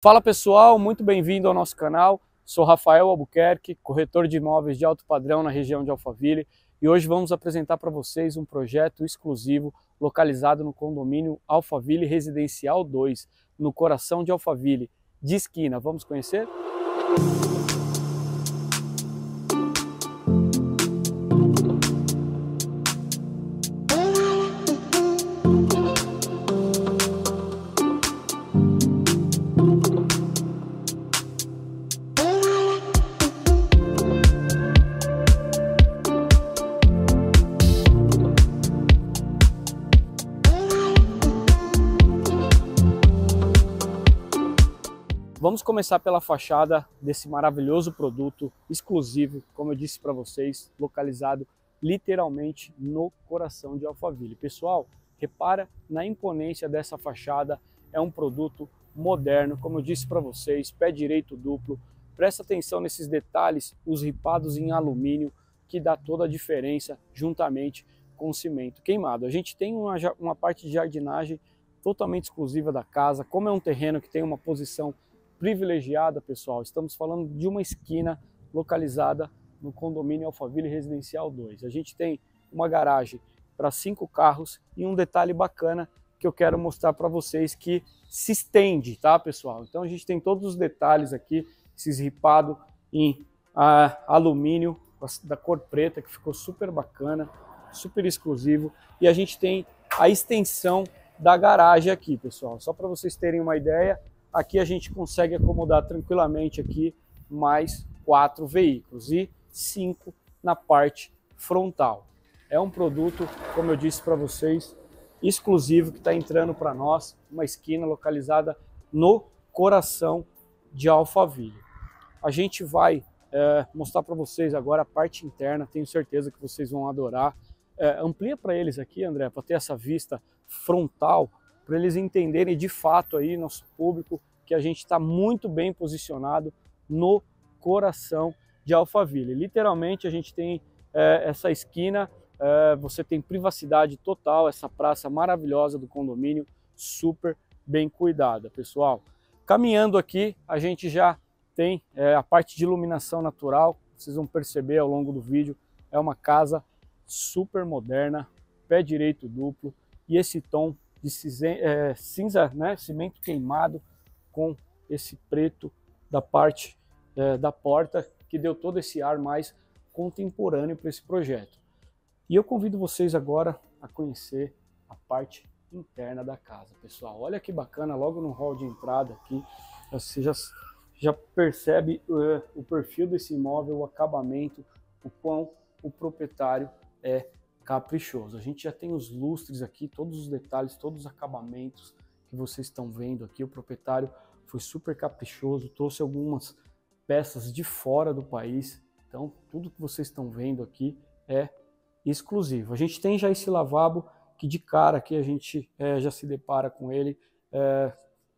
Fala pessoal, muito bem-vindo ao nosso canal. Sou Rafael Albuquerque, corretor de imóveis de alto padrão na região de Alphaville e hoje vamos apresentar para vocês um projeto exclusivo localizado no condomínio Alphaville Residencial 2, no coração de Alphaville, de esquina. Vamos conhecer? Música Vamos começar pela fachada desse maravilhoso produto exclusivo, como eu disse para vocês, localizado literalmente no coração de Alphaville. Pessoal, repara na imponência dessa fachada, é um produto moderno, como eu disse para vocês, pé direito duplo. Presta atenção nesses detalhes, os ripados em alumínio, que dá toda a diferença juntamente com o cimento queimado. A gente tem uma, uma parte de jardinagem totalmente exclusiva da casa, como é um terreno que tem uma posição privilegiada, pessoal. Estamos falando de uma esquina localizada no condomínio Alphaville Residencial 2. A gente tem uma garagem para cinco carros e um detalhe bacana que eu quero mostrar para vocês que se estende, tá, pessoal? Então a gente tem todos os detalhes aqui, esses ripado em ah, alumínio da cor preta que ficou super bacana, super exclusivo e a gente tem a extensão da garagem aqui, pessoal. Só para vocês terem uma ideia, Aqui a gente consegue acomodar tranquilamente aqui mais quatro veículos e cinco na parte frontal. É um produto, como eu disse para vocês, exclusivo que está entrando para nós, uma esquina localizada no coração de Alphaville. A gente vai é, mostrar para vocês agora a parte interna, tenho certeza que vocês vão adorar. É, amplia para eles aqui, André, para ter essa vista frontal, para eles entenderem de fato aí, nosso público, que a gente está muito bem posicionado no coração de Alphaville. Literalmente a gente tem é, essa esquina, é, você tem privacidade total, essa praça maravilhosa do condomínio, super bem cuidada, pessoal. Caminhando aqui, a gente já tem é, a parte de iluminação natural, vocês vão perceber ao longo do vídeo, é uma casa super moderna, pé direito duplo e esse tom de é, cinza, né, cimento queimado com esse preto da parte é, da porta, que deu todo esse ar mais contemporâneo para esse projeto. E eu convido vocês agora a conhecer a parte interna da casa, pessoal. Olha que bacana, logo no hall de entrada aqui, você já, já percebe uh, o perfil desse imóvel, o acabamento, o quão o proprietário é caprichoso. A gente já tem os lustres aqui, todos os detalhes, todos os acabamentos que vocês estão vendo aqui, o proprietário foi super caprichoso, trouxe algumas peças de fora do país. Então, tudo que vocês estão vendo aqui é exclusivo. A gente tem já esse lavabo que de cara aqui a gente é, já se depara com ele. É,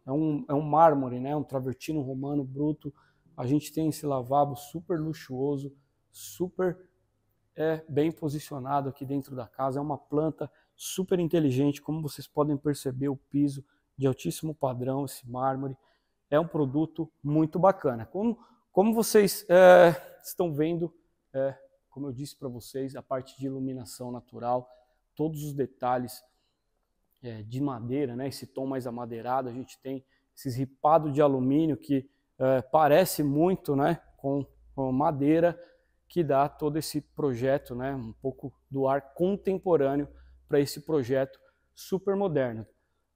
é, um, é um mármore, né? um travertino romano bruto. A gente tem esse lavabo super luxuoso, super é, bem posicionado aqui dentro da casa. É uma planta super inteligente, como vocês podem perceber, o piso de altíssimo padrão, esse mármore é um produto muito bacana. Como, como vocês é, estão vendo, é, como eu disse para vocês, a parte de iluminação natural, todos os detalhes é, de madeira, né, esse tom mais amadeirado, a gente tem esses ripado de alumínio que é, parece muito né, com, com madeira, que dá todo esse projeto, né, um pouco do ar contemporâneo para esse projeto super moderno.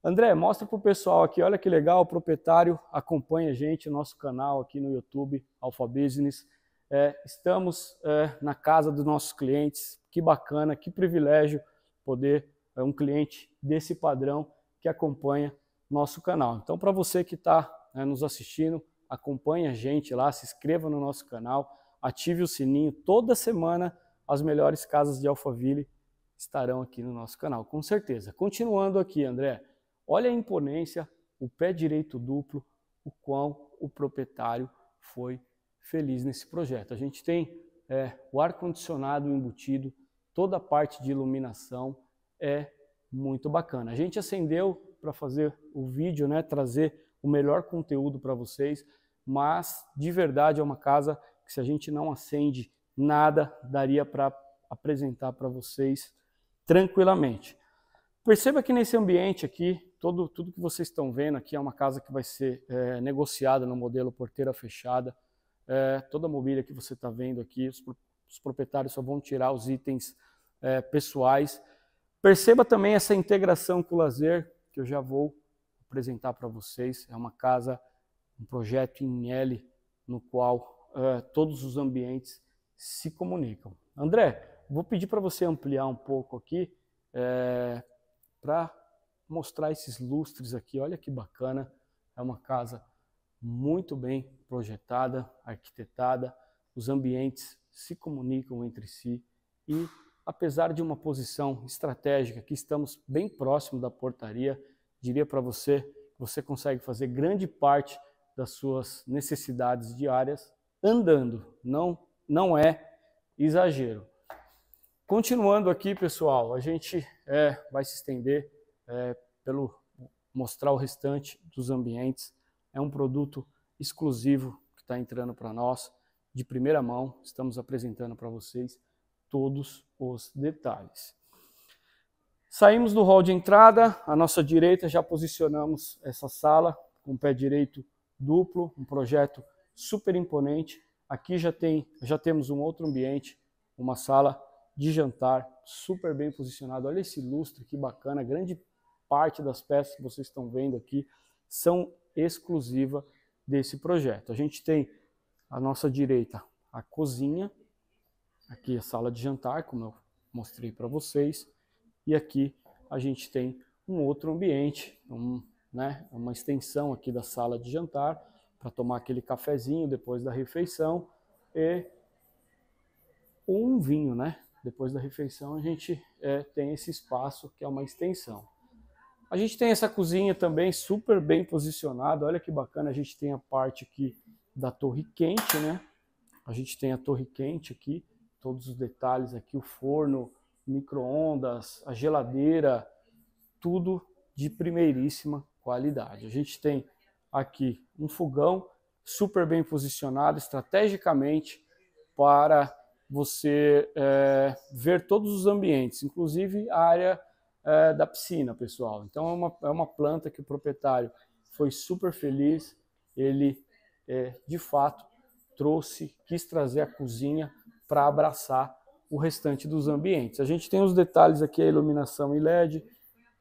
André, mostra para o pessoal aqui, olha que legal, o proprietário acompanha a gente, nosso canal aqui no YouTube, Alpha Business. É, estamos é, na casa dos nossos clientes, que bacana, que privilégio poder é, um cliente desse padrão que acompanha nosso canal. Então, para você que está né, nos assistindo, acompanhe a gente lá, se inscreva no nosso canal, ative o sininho. Toda semana as melhores casas de Alphaville estarão aqui no nosso canal, com certeza. Continuando aqui, André. Olha a imponência, o pé direito duplo, o qual o proprietário foi feliz nesse projeto. A gente tem é, o ar-condicionado embutido, toda a parte de iluminação é muito bacana. A gente acendeu para fazer o vídeo, né, trazer o melhor conteúdo para vocês, mas de verdade é uma casa que se a gente não acende nada, daria para apresentar para vocês tranquilamente. Perceba que nesse ambiente aqui todo, tudo que vocês estão vendo aqui é uma casa que vai ser é, negociada no modelo porteira fechada. É, toda a mobília que você está vendo aqui, os, os, proprietários só vão tirar os itens é, pessoais. Perceba também essa integração com o lazer, que eu já vou apresentar para vocês. É uma casa, um projeto em L, no qual é, todos os ambientes se comunicam. André, vou pedir para você ampliar um pouco aqui é, para mostrar esses lustres aqui. Olha que bacana, é uma casa muito bem projetada, arquitetada, os ambientes se comunicam entre si e apesar de uma posição estratégica que estamos bem próximo da portaria, diria para você que você consegue fazer grande parte das suas necessidades diárias andando. Não não é exagero. Continuando aqui, pessoal, a gente é, vai se estender é, pelo mostrar o restante dos ambientes. É um produto exclusivo que está entrando para nós, de primeira mão, estamos apresentando para vocês todos os detalhes. Saímos do hall de entrada, à nossa direita já posicionamos essa sala com o pé direito duplo, um projeto super imponente. Aqui já, tem, já temos um outro ambiente, uma sala de jantar super bem posicionado. Olha esse lustre, que bacana, grande parte das peças que vocês estão vendo aqui são exclusiva desse projeto. A gente tem à nossa direita a cozinha, aqui a sala de jantar, como eu mostrei para vocês, e aqui a gente tem um outro ambiente, um, né, uma extensão aqui da sala de jantar para tomar aquele cafezinho depois da refeição e um vinho, né? Depois da refeição a gente é, tem esse espaço que é uma extensão. A gente tem essa cozinha também super bem posicionada. Olha que bacana, a gente tem a parte aqui da torre quente, né? A gente tem a torre quente aqui, todos os detalhes aqui, o forno, micro-ondas, a geladeira, tudo de primeiríssima qualidade. A gente tem aqui um fogão super bem posicionado estrategicamente para você é, ver todos os ambientes, inclusive a área eh, da piscina, pessoal. Então é uma, é uma planta que o proprietário foi super feliz, ele é, de fato trouxe, quis trazer a cozinha para abraçar o restante dos ambientes. A gente tem os detalhes aqui, a iluminação e LED,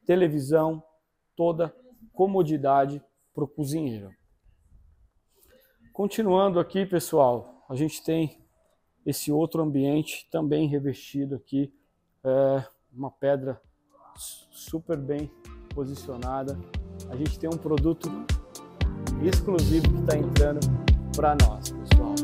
televisão, toda comodidade para o cozinheiro. Continuando aqui, pessoal, a gente tem esse outro ambiente também revestido aqui, é, uma pedra super bem posicionada. A gente tem um produto exclusivo que está entrando para nós, pessoal.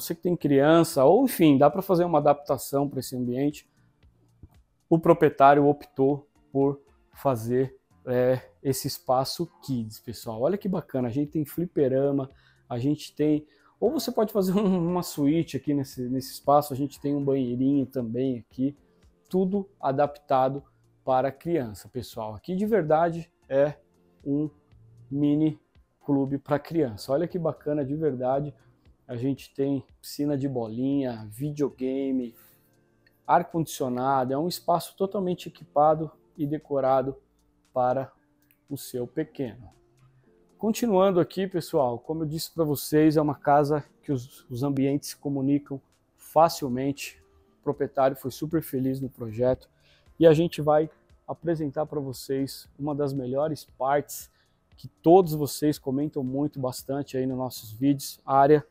você que tem criança, ou enfim, dá para fazer uma adaptação para esse ambiente. O proprietário optou por fazer é, esse espaço kids, pessoal. Olha que bacana, a gente tem fliperama, a gente tem. Ou você pode fazer um, uma suíte aqui nesse, nesse espaço, a gente tem um banheirinho também aqui, tudo adaptado para criança, pessoal. Aqui de verdade é um mini clube para criança. Olha que bacana de verdade a gente tem piscina de bolinha, videogame, ar-condicionado, é um espaço totalmente equipado e decorado para o seu pequeno. Continuando aqui, pessoal, como eu disse para vocês, é uma casa que os, os ambientes se comunicam facilmente. O proprietário foi super feliz no projeto e a gente vai apresentar para vocês uma das melhores partes que todos vocês comentam muito bastante aí nos nossos vídeos, área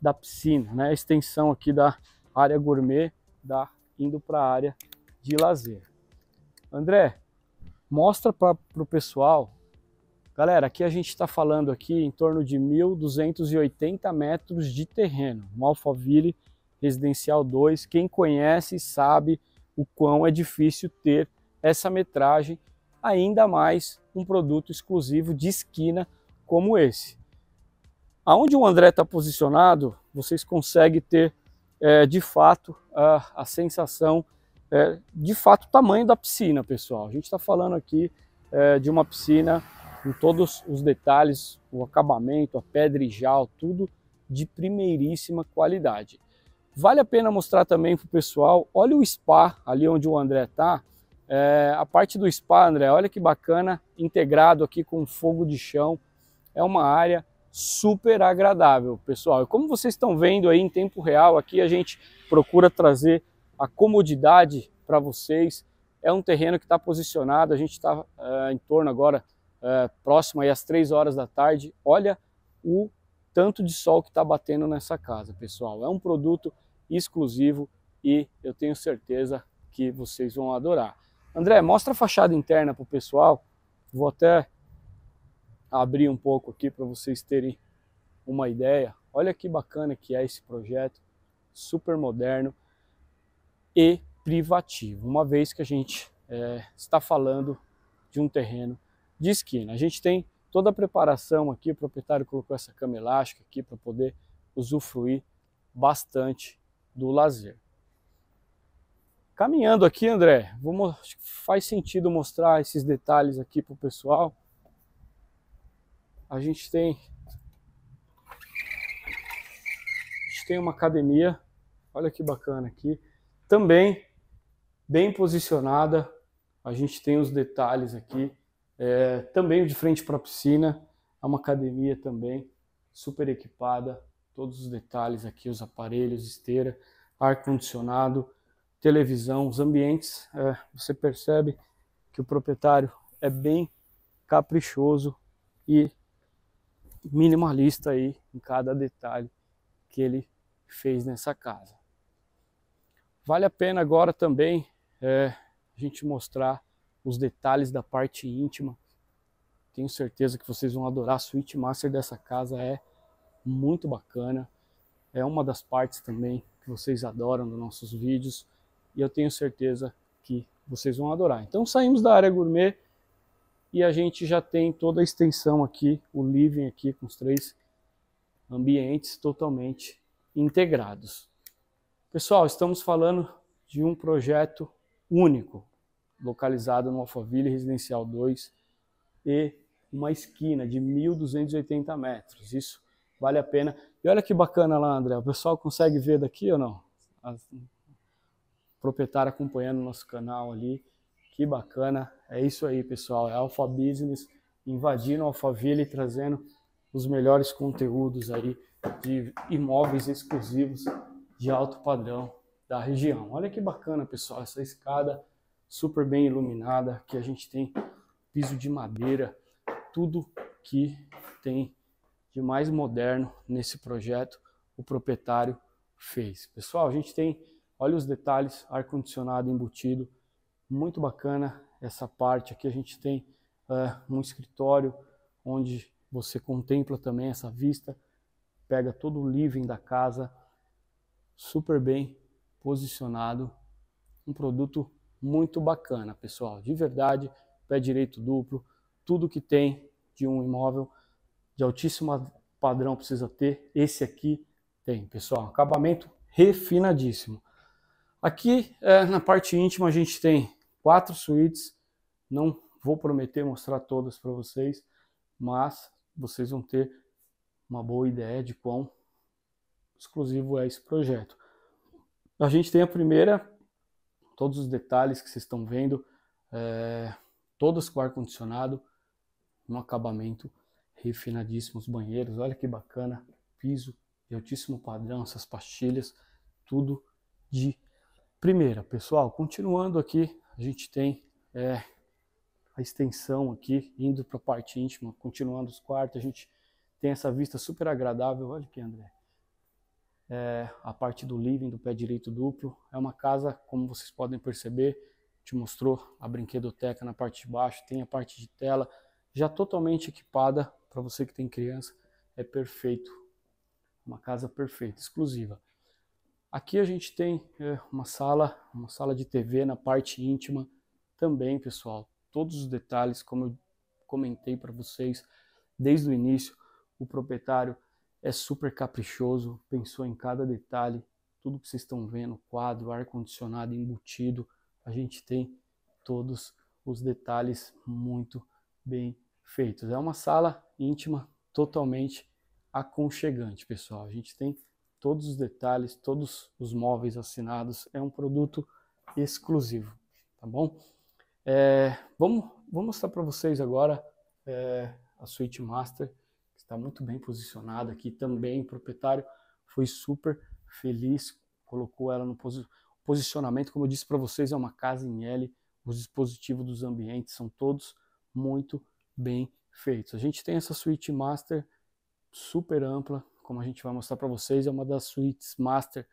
da piscina, né? a extensão aqui da área gourmet, da, indo para a área de lazer. André, mostra para o pessoal. Galera, aqui a gente está falando aqui em torno de 1.280 metros de terreno. Um Alphaville Residencial 2. Quem conhece sabe o quão é difícil ter essa metragem, ainda mais um produto exclusivo de esquina como esse. Aonde o André está posicionado, vocês conseguem ter é, de fato a, a sensação, é, de fato o tamanho da piscina, pessoal. A gente está falando aqui é, de uma piscina com todos os detalhes, o acabamento, a jal, tudo de primeiríssima qualidade. Vale a pena mostrar também para o pessoal, olha o spa ali onde o André está, é, a parte do spa, André, olha que bacana, integrado aqui com fogo de chão, é uma área super agradável, pessoal. E como vocês estão vendo aí em tempo real, aqui a gente procura trazer a comodidade para vocês. É um terreno que está posicionado, a gente está uh, eh, em torno agora, uh, próximo aí às 3 horas da tarde. Olha o tanto de sol que está batendo nessa casa, pessoal. É um produto exclusivo e eu tenho certeza que vocês vão adorar. André, mostra a fachada interna para o pessoal. Vou até abrir um pouco aqui para vocês terem uma ideia. Olha que bacana que é esse projeto, super moderno e privativo, uma vez que a gente é, está falando de um terreno de esquina. A gente tem toda a preparação aqui, o proprietário colocou essa cama elástica aqui para poder usufruir bastante do lazer. Caminhando aqui, André, vou, faz sentido mostrar esses detalhes aqui para o pessoal, a gente tem a gente tem uma academia, olha que bacana aqui, também bem posicionada. A gente tem os detalhes aqui, é, também de frente para a piscina, é uma academia também super equipada, todos os detalhes aqui, os aparelhos, esteira, ar condicionado, televisão, os ambientes. É, você percebe que o proprietário é bem caprichoso e minimalista aí em cada detalhe que ele fez nessa casa. Vale a pena agora também é, a gente mostrar os detalhes da parte íntima. Tenho certeza que vocês vão adorar. A suíte master dessa casa é muito bacana. É uma das partes também que vocês adoram nos nossos vídeos. E eu tenho certeza que vocês vão adorar. Então saímos da área gourmet e a gente já tem toda a extensão aqui, o living aqui com os três ambientes totalmente integrados. Pessoal, estamos falando de um projeto único, localizado no Alphaville Residencial 2 e uma esquina de 1.280 metros. Isso vale a pena. E olha que bacana lá, André. O pessoal consegue ver daqui ou não? A proprietária acompanhando o nosso canal ali. Que bacana. É isso aí, pessoal. É Alpha Business invadindo Alphaville e trazendo os melhores conteúdos aí de imóveis exclusivos de alto padrão da região. Olha que bacana, pessoal, essa escada super bem iluminada, que a gente tem piso de madeira, tudo que tem de mais moderno nesse projeto o proprietário fez. Pessoal, a gente tem, olha os detalhes, ar condicionado embutido, muito bacana essa parte. Aqui a gente tem é, um escritório onde você contempla também essa vista, pega todo o living da casa, super bem posicionado, um produto muito bacana, pessoal, de verdade, pé direito duplo, tudo que tem de um imóvel de altíssimo padrão precisa ter, esse aqui tem, pessoal, acabamento refinadíssimo. Aqui é, na parte íntima a gente tem quatro suítes. Não vou prometer mostrar todas para vocês, mas vocês vão ter uma boa ideia de quão exclusivo é esse projeto. A gente tem a primeira, todos os detalhes que vocês estão vendo, é, todas com ar-condicionado, um acabamento refinadíssimo, os banheiros, olha que bacana, piso de altíssimo padrão, essas pastilhas, tudo de primeira. Pessoal, continuando aqui a gente tem é, a extensão aqui, indo para a parte íntima, continuando os quartos, a gente tem essa vista super agradável, olha aqui André, é, a parte do living, do pé direito duplo, é uma casa, como vocês podem perceber, te mostrou a brinquedoteca na parte de baixo, tem a parte de tela, já totalmente equipada, para você que tem criança, é perfeito, uma casa perfeita, exclusiva. Aqui a gente tem é, uma sala, uma sala de TV na parte íntima também, pessoal. Todos os detalhes, como eu comentei para vocês desde o início, o proprietário é super caprichoso, pensou em cada detalhe, tudo que vocês estão vendo, quadro, ar condicionado embutido, a gente tem todos os detalhes muito bem feitos. É uma sala íntima totalmente aconchegante, pessoal. A gente tem todos os detalhes, todos os móveis assinados. É um produto exclusivo, tá bom? É, vamos, vou mostrar para vocês agora é, a Suite Master, que está muito bem posicionada aqui também. O proprietário foi super feliz, colocou ela no posi posicionamento. Como eu disse para vocês, é uma casa em L. Os dispositivos dos ambientes são todos muito bem feitos. A gente tem essa Suite Master super ampla, como a gente vai mostrar para vocês, é uma das suítes master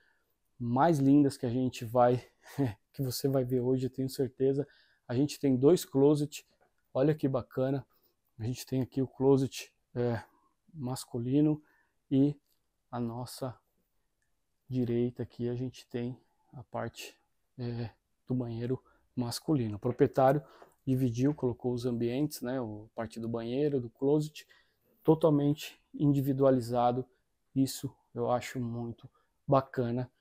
mais lindas que a gente vai, que você vai ver hoje, tenho certeza. A gente tem dois closet, olha que bacana. A gente tem aqui o closet é, masculino e a nossa direita aqui a gente tem a parte é, do banheiro masculino. O proprietário dividiu, colocou os ambientes, né, a parte do banheiro, do closet, totalmente individualizado isso eu acho muito bacana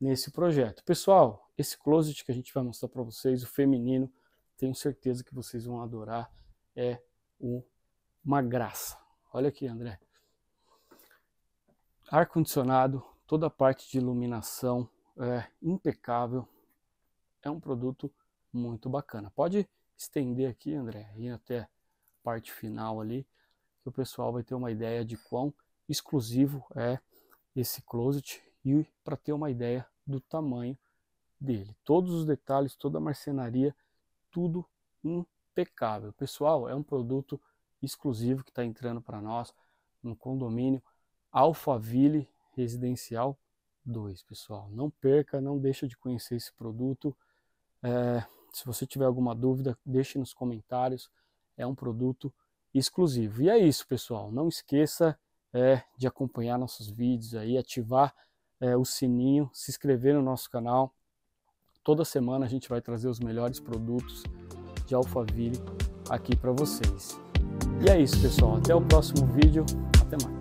nesse projeto. Pessoal, esse closet que a gente vai mostrar para vocês, o feminino, tenho certeza que vocês vão adorar, é uma graça. Olha aqui, André. Ar-condicionado, toda a parte de iluminação é impecável. É um produto muito bacana. Pode estender aqui, André, e até a parte final ali, que o pessoal vai ter uma ideia de quão exclusivo é esse closet e para ter uma ideia do tamanho dele. Todos os detalhes, toda a marcenaria, tudo impecável. Pessoal, é um produto exclusivo que está entrando para nós no condomínio Alphaville Residencial 2, pessoal. Não perca, não deixa de conhecer esse produto. É, se você tiver alguma dúvida, deixe nos comentários. É um produto exclusivo. E é isso, pessoal. Não esqueça é, de acompanhar nossos vídeos aí, ativar é, o sininho, se inscrever no nosso canal. Toda semana a gente vai trazer os melhores produtos de Alphaville aqui para vocês. E é isso, pessoal. Até o próximo vídeo. Até mais.